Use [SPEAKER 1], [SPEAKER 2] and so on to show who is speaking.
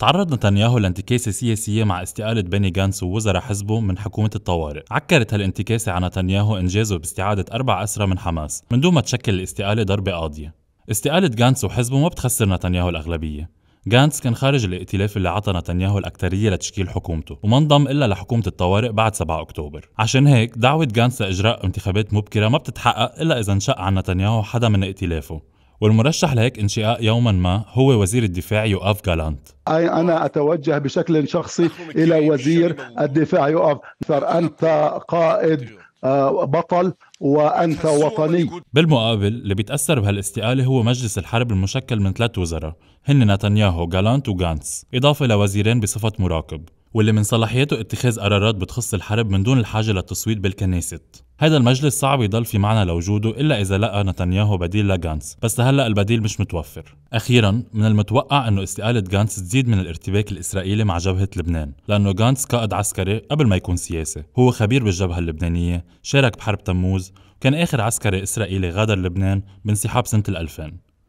[SPEAKER 1] تعرض نتنياهو لانتكاسة سياسية مع استقالة بني جانس ووزراء حزبه من حكومة الطوارئ، عكرت هالانتكاسة على نتنياهو إنجازه باستعادة أربع أسرى من حماس من دون ما تشكل الاستقالة ضربة قاضية. استقالة جانس وحزبه ما بتخسر نتنياهو الأغلبية، جانس كان خارج الائتلاف اللي عطى نتنياهو الأكترية لتشكيل حكومته وما انضم إلا لحكومة الطوارئ بعد 7 أكتوبر عشان هيك دعوة جانس لإجراء انتخابات مبكرة ما بتتحقق إلا إذا انشق عن نتنياهو حدا من ائتلافه والمرشح لهيك انشاء يوما ما هو وزير الدفاع يؤاف جالانت
[SPEAKER 2] أنا أتوجه بشكل شخصي إلى وزير الدفاع يؤاف أنت قائد آه، بطل وأنت وطني
[SPEAKER 1] بالمقابل اللي بيتأثر بهالاستقالة هو مجلس الحرب المشكل من ثلاث وزراء هن نتنياهو جالانت وغانتس إضافة لوزيرين بصفة مراقب واللي من صلاحيته اتخاذ قرارات بتخص الحرب من دون الحاجة للتصويت بالكنيست هذا المجلس صعب يضل في معنى لوجوده إلا إذا لقى نتنياهو بديل لغانس بس لهلا البديل مش متوفر أخيرا من المتوقع أنه استقالة غانس تزيد من الارتباك الإسرائيلي مع جبهة لبنان لأنه غانس قائد عسكري قبل ما يكون سياسي هو خبير بالجبهة اللبنانية شارك بحرب تموز وكان آخر عسكري إسرائيلي غادر لبنان بانسحاب سنة 2000